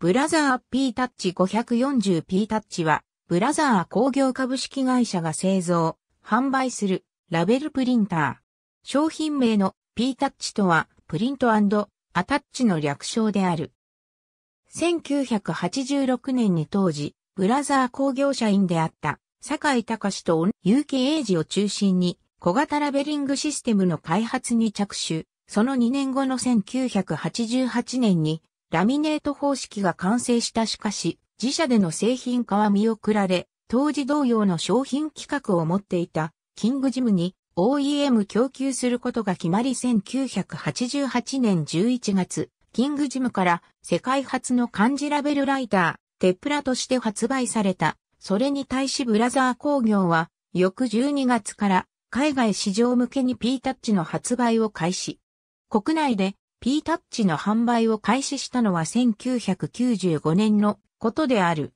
ブラザー P タッチ 540P タッチは、ブラザー工業株式会社が製造、販売するラベルプリンター。商品名の P タッチとは、プリントアタッチの略称である。1986年に当時、ブラザー工業社員であった、坂井隆と有機英二を中心に、小型ラベリングシステムの開発に着手、その2年後の1988年に、ラミネート方式が完成したしかし、自社での製品化は見送られ、当時同様の商品企画を持っていたキングジムに OEM 供給することが決まり1988年11月、キングジムから世界初の漢字ラベルライター、テプラとして発売された。それに対しブラザー工業は、翌12月から海外市場向けに P タッチの発売を開始。国内で P タッチの販売を開始したのは1995年のことである。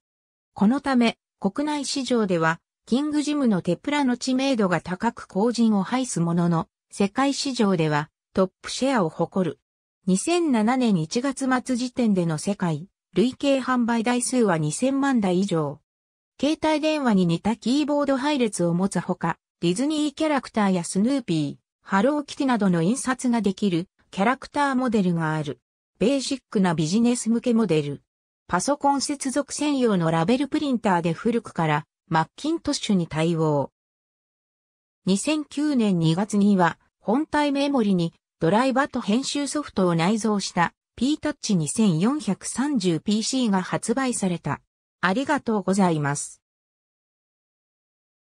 このため、国内市場では、キングジムのテプラの知名度が高く後陣を排すものの、世界市場ではトップシェアを誇る。2007年1月末時点での世界、累計販売台数は2000万台以上。携帯電話に似たキーボード配列を持つほか、ディズニーキャラクターやスヌーピー、ハローキティなどの印刷ができるキャラクターモデルがある。ベーシックなビジネス向けモデル。パソコン接続専用のラベルプリンターで古くからマッキントッシュに対応。2009年2月には本体メモリにドライバと編集ソフトを内蔵した PTouch2430PC が発売された。ありがとうございます。